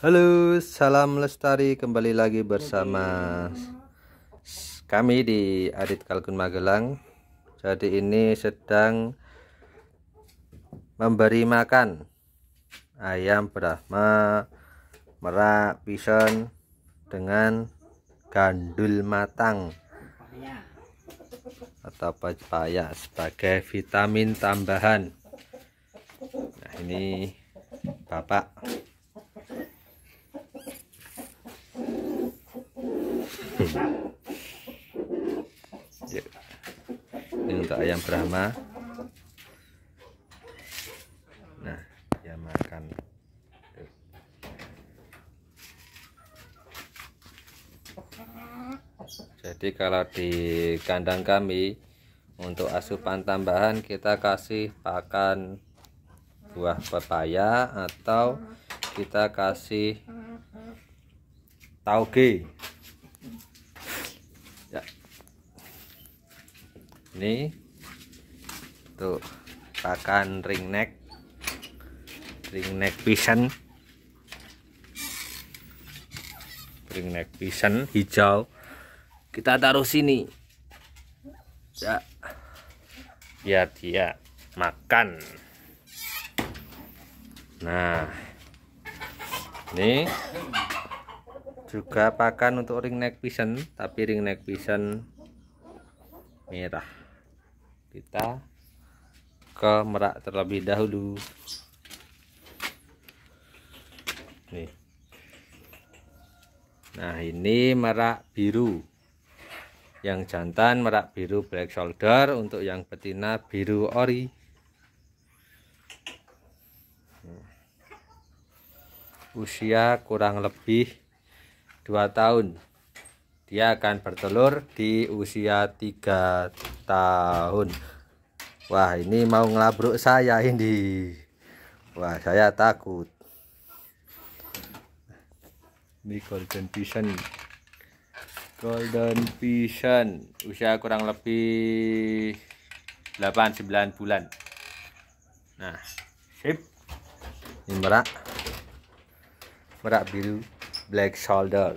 Halo, salam lestari kembali lagi bersama kami di Adit Kalkun Magelang. Jadi ini sedang memberi makan ayam Brahma, merak, pisang dengan gandul matang atau pepaya sebagai vitamin tambahan. Nah, ini Bapak ini untuk ayam Brahma nah dia makan jadi kalau di kandang kami untuk asupan tambahan kita kasih pakan buah pepaya atau kita kasih tauge ini tuh pakan ring neck ring neck pisan ring neck pisan hijau kita taruh sini ya biar dia makan nah ini juga pakan untuk ringneck pisan tapi ringneck pisan merah kita ke Merak terlebih dahulu nih nah ini Merak biru yang jantan Merak biru black shoulder untuk yang betina biru ori usia kurang lebih 2 tahun dia akan bertelur di usia 3 tahun Wah ini mau ngelabruk saya ini Wah saya takut ini golden vision golden vision usia kurang lebih 8-9 bulan nah sip ini merak merak biru black shoulder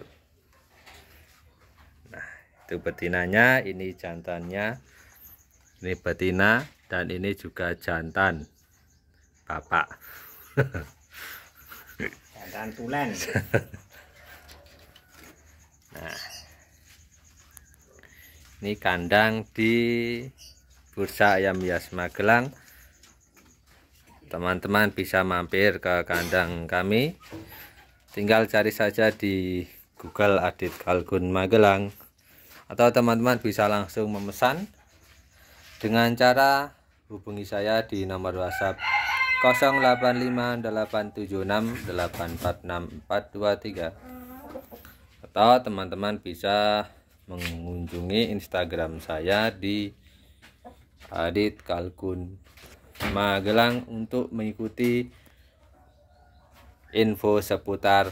nah itu betinanya ini jantannya ini betina dan ini juga jantan bapak jantan tulen nah ini kandang di bursa ayam hias Magelang teman-teman bisa mampir ke kandang kami tinggal cari saja di Google Adit Kalgun Magelang atau teman-teman bisa langsung memesan dengan cara hubungi saya di nomor WhatsApp 085876846423 atau teman-teman bisa mengunjungi Instagram saya di Adit Kalkun Magelang untuk mengikuti info seputar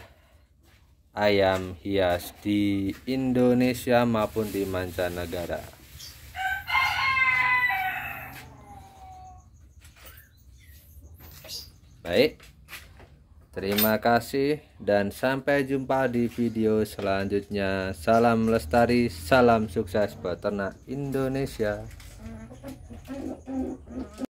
ayam hias di Indonesia maupun di mancanegara. Baik, terima kasih dan sampai jumpa di video selanjutnya. Salam lestari, salam sukses peternak Indonesia.